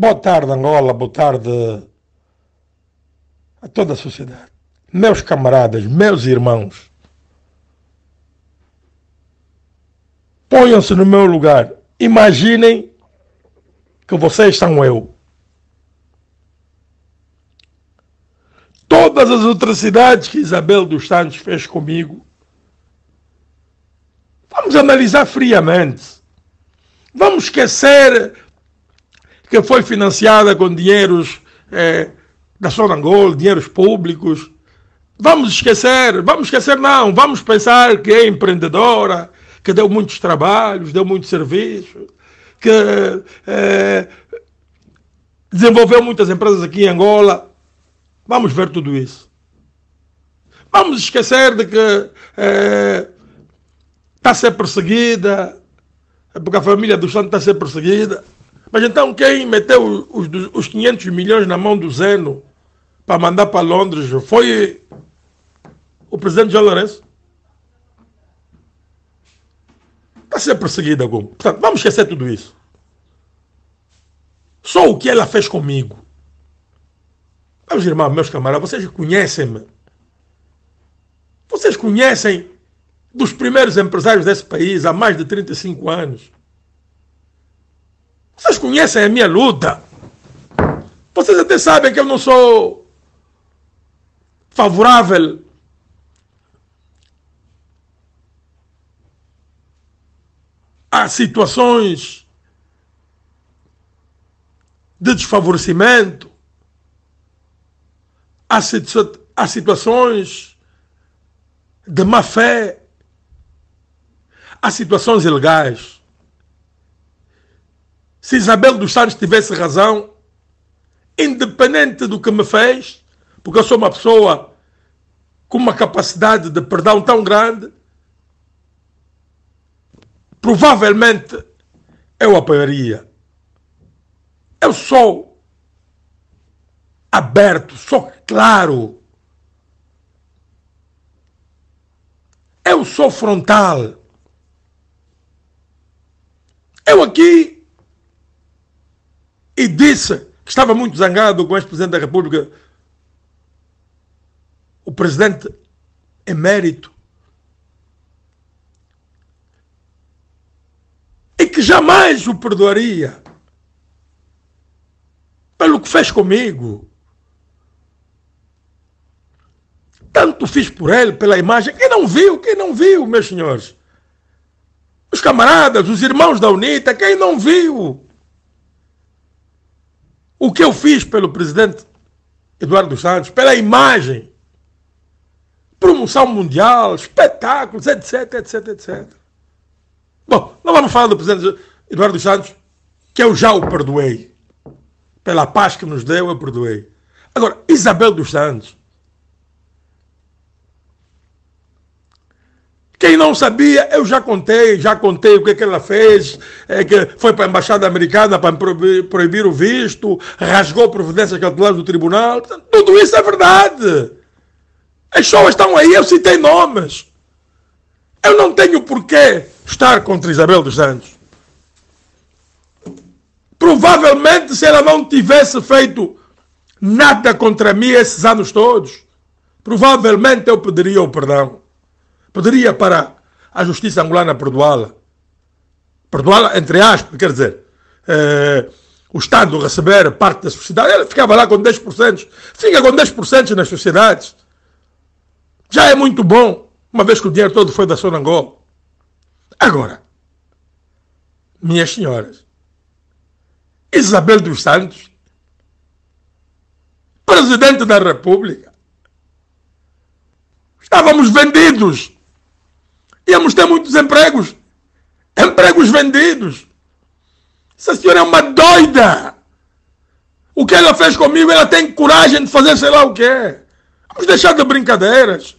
Boa tarde, Angola, boa tarde a toda a sociedade. Meus camaradas, meus irmãos, ponham-se no meu lugar. Imaginem que vocês são eu. Todas as atrocidades que Isabel dos Santos fez comigo, vamos analisar friamente. Vamos esquecer que foi financiada com dinheiros é, da Sonangol, dinheiros públicos. Vamos esquecer, vamos esquecer não, vamos pensar que é empreendedora, que deu muitos trabalhos, deu muito serviço, que é, desenvolveu muitas empresas aqui em Angola. Vamos ver tudo isso. Vamos esquecer de que é, está a ser perseguida, é porque a família do Santo está a ser perseguida. Mas então quem meteu os, os 500 milhões na mão do Zeno para mandar para Londres foi o presidente João Lourenço? Está a ser perseguida como? Portanto, vamos esquecer tudo isso. Só o que ela fez comigo. Meus irmãos, meus camaradas, vocês conhecem-me. Vocês conhecem dos primeiros empresários desse país há mais de 35 anos. Vocês conhecem a minha luta. Vocês até sabem que eu não sou favorável a situações de desfavorecimento, a, a situações de má fé, a situações ilegais. Se Isabel dos Santos tivesse razão, independente do que me fez, porque eu sou uma pessoa com uma capacidade de perdão tão grande, provavelmente eu apoiaria. Eu sou aberto, sou claro. Eu sou frontal. Eu aqui e disse que estava muito zangado com o ex-presidente da República, o presidente emérito, e que jamais o perdoaria pelo que fez comigo. Tanto fiz por ele, pela imagem. Quem não viu, quem não viu, meus senhores? Os camaradas, os irmãos da UNITA, quem não viu? O que eu fiz pelo presidente Eduardo Santos, pela imagem, promoção mundial, espetáculos, etc, etc, etc. Bom, não vamos falar do presidente Eduardo Santos, que eu já o perdoei. Pela paz que nos deu, eu perdoei. Agora, Isabel dos Santos, Quem não sabia, eu já contei, já contei o que, é que ela fez, é, que foi para a Embaixada Americana para proibir, proibir, o visto, rasgou providências cautelares do tribunal. tudo isso é verdade. As pessoas estão aí, eu citei nomes. Eu não tenho porquê estar contra Isabel dos Santos. Provavelmente, se ela não tivesse feito nada contra mim esses anos todos, provavelmente eu pediria o perdão. Poderia para a justiça angolana perdoá-la. Perdoá-la, entre aspas, quer dizer, eh, o Estado receber parte da sociedade. Ele ficava lá com 10%. Fica com 10% nas sociedades. Já é muito bom, uma vez que o dinheiro todo foi da Sonangol. Agora, minhas senhoras, Isabel dos Santos, presidente da República, estávamos vendidos íamos ter muitos empregos. Empregos vendidos. Essa senhora é uma doida. O que ela fez comigo, ela tem coragem de fazer sei lá o que. Vamos deixar de brincadeiras.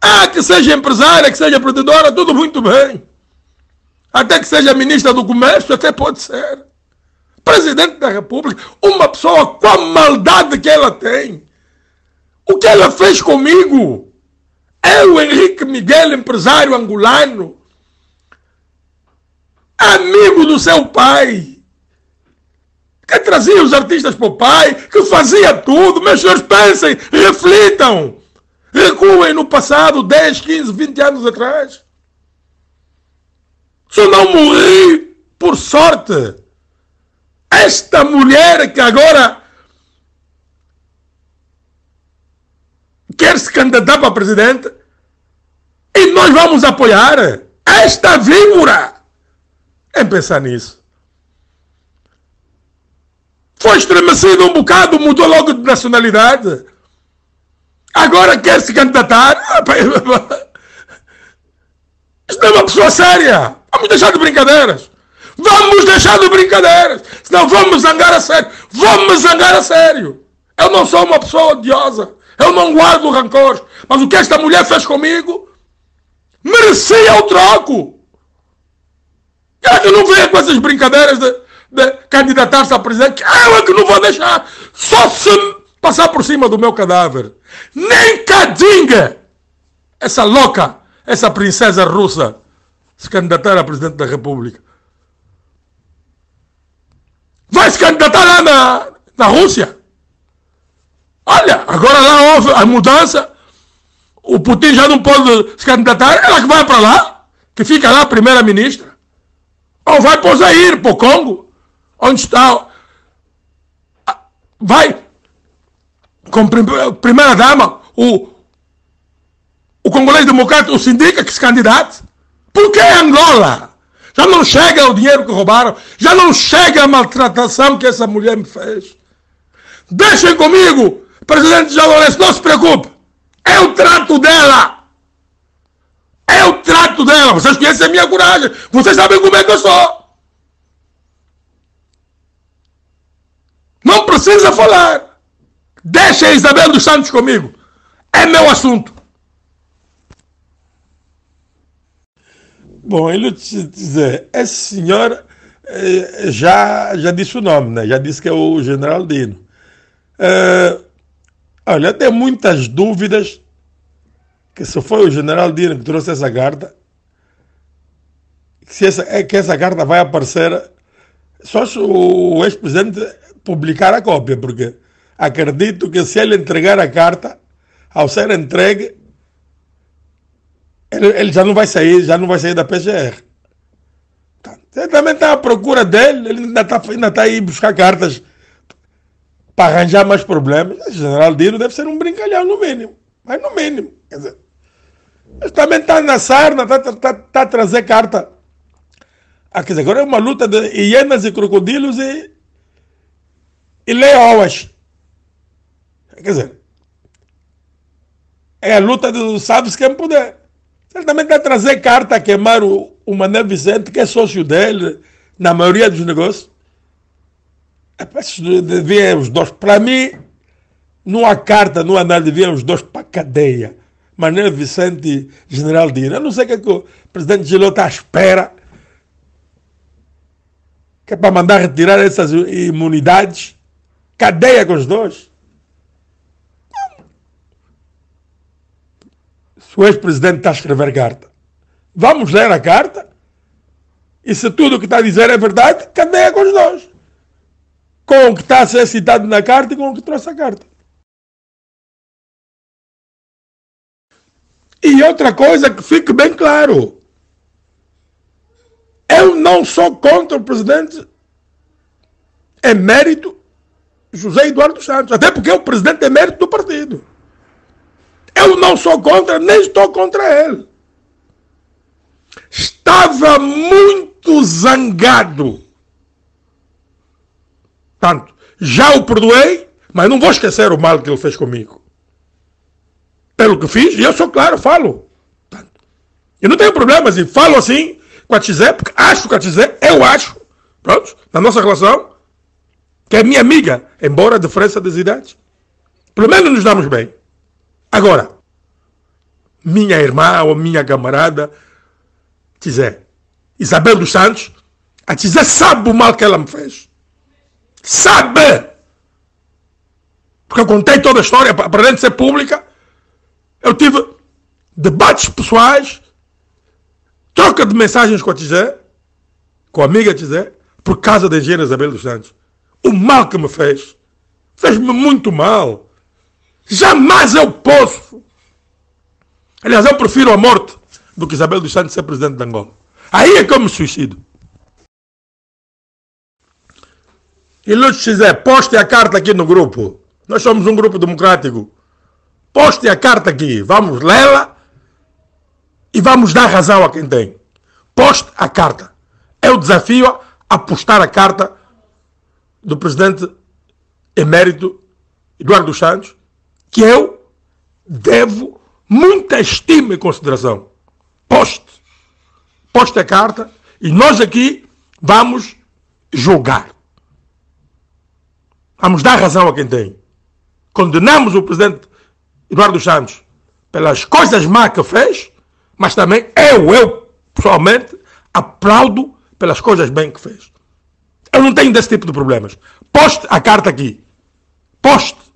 Ah, que seja empresária, que seja empreendedora, tudo muito bem. Até que seja ministra do comércio, até pode ser. Presidente da República, uma pessoa com a maldade que ela tem. O que ela fez comigo? Eu, Henrique Miguel, empresário angolano, amigo do seu pai, que trazia os artistas para o pai, que fazia tudo. Meus senhores, pensem, reflitam, recuem no passado, 10, 15, 20 anos atrás. Se eu não morri por sorte, esta mulher que agora quer se candidatar para presidente, e nós vamos apoiar esta víbora. É pensar nisso. Foi estremecido um bocado, mudou logo de nacionalidade. Agora quer se candidatar. Isso não é uma pessoa séria. Vamos deixar de brincadeiras. Vamos deixar de brincadeiras. Senão vamos zangar a sério. Vamos zangar a sério. Eu não sou uma pessoa odiosa. Eu não guardo rancores. Mas o que esta mulher fez comigo Merecia o troco. Ela é que não venha com essas brincadeiras de, de candidatar-se a presidente. Eu é que não vou deixar. Só se passar por cima do meu cadáver. Nem Cadinga, essa louca, essa princesa russa, se candidatar a presidente da República. Vai se candidatar lá na, na Rússia. Olha, agora lá houve a mudança o Putin já não pode se candidatar, ela que vai para lá, que fica lá primeira-ministra. Ou vai para o Zaire, para o Congo, onde está. Vai com primeira-dama, o, o congolês democrata, o sindica que se candidate. Por que Angola? Já não chega o dinheiro que roubaram, já não chega a maltratação que essa mulher me fez. Deixem comigo, presidente João Lourenço, não se preocupe. Eu é trato dela. Eu é trato dela. Vocês conhecem a minha coragem. Vocês sabem como é que eu sou. Não precisa falar. Deixa a Isabel dos Santos comigo. É meu assunto. Bom, ele te dizer, esse senhora eh, já, já disse o nome, né? Já disse que é o general Dino. É, Olha, eu tenho muitas dúvidas que se foi o general Dino que trouxe essa carta, que, essa, é que essa carta vai aparecer só se o ex-presidente publicar a cópia, porque acredito que se ele entregar a carta, ao ser entregue, ele, ele já não vai sair, já não vai sair da PGR. Tá. Ele também está à procura dele, ele ainda está ainda tá aí buscar cartas para arranjar mais problemas, o general Dino deve ser um brincalhão, no mínimo. Mas no mínimo. Quer dizer, mas também está na sarna, está tá, tá, tá a trazer carta. Ah, quer dizer, agora é uma luta de hienas e crocodilos e, e leoas. Quer dizer, é a luta do sabe-se quem é puder. está a trazer carta a queimar o, o Mané Vicente, que é sócio dele, na maioria dos negócios devemos dois. Para mim, não há carta, não há nada, devemos dois para a cadeia. Manuel Vicente General Dino. Eu não sei o que, é que o presidente Giló está à espera que é para mandar retirar essas imunidades. Cadeia com os dois. Se o ex-presidente está a escrever carta, vamos ler a carta e se tudo o que está a dizer é verdade, cadeia com os dois com o que está a ser citado na carta e com o que trouxe a carta. E outra coisa que fique bem claro: eu não sou contra o presidente emérito José Eduardo Santos, até porque é o presidente emérito do partido. Eu não sou contra, nem estou contra ele. Estava muito zangado Portanto, já o perdoei, mas não vou esquecer o mal que ele fez comigo. Pelo que fiz, e eu sou claro, falo. eu não tenho problemas e falo assim com a Tizé, porque acho que a Tizé, eu acho, pronto, na nossa relação, que é minha amiga, embora a diferença das idades. Pelo menos nos damos bem. Agora, minha irmã ou minha camarada, Tizé, Isabel dos Santos, a Tizé sabe o mal que ela me fez sabe, porque eu contei toda a história, para de ser pública, eu tive debates pessoais, troca de mensagens com a Tizé, com a amiga Tizé, por causa da engenheira Isabel dos Santos. O mal que me fez, fez-me muito mal. Jamais eu posso. Aliás, eu prefiro a morte do que Isabel dos Santos ser presidente de Angola. Aí é que eu me suicido. E Lutz Xizé, poste a carta aqui no grupo. Nós somos um grupo democrático. Poste a carta aqui. Vamos lê-la e vamos dar razão a quem tem. Poste a carta. Eu desafio a postar a carta do presidente emérito Eduardo Santos, que eu devo muita estima e consideração. Poste. Poste a carta e nós aqui vamos julgar. Vamos dar razão a quem tem. Condenamos o presidente Eduardo Santos pelas coisas má que fez, mas também eu, eu pessoalmente, aplaudo pelas coisas bem que fez. Eu não tenho desse tipo de problemas. Poste a carta aqui. Poste.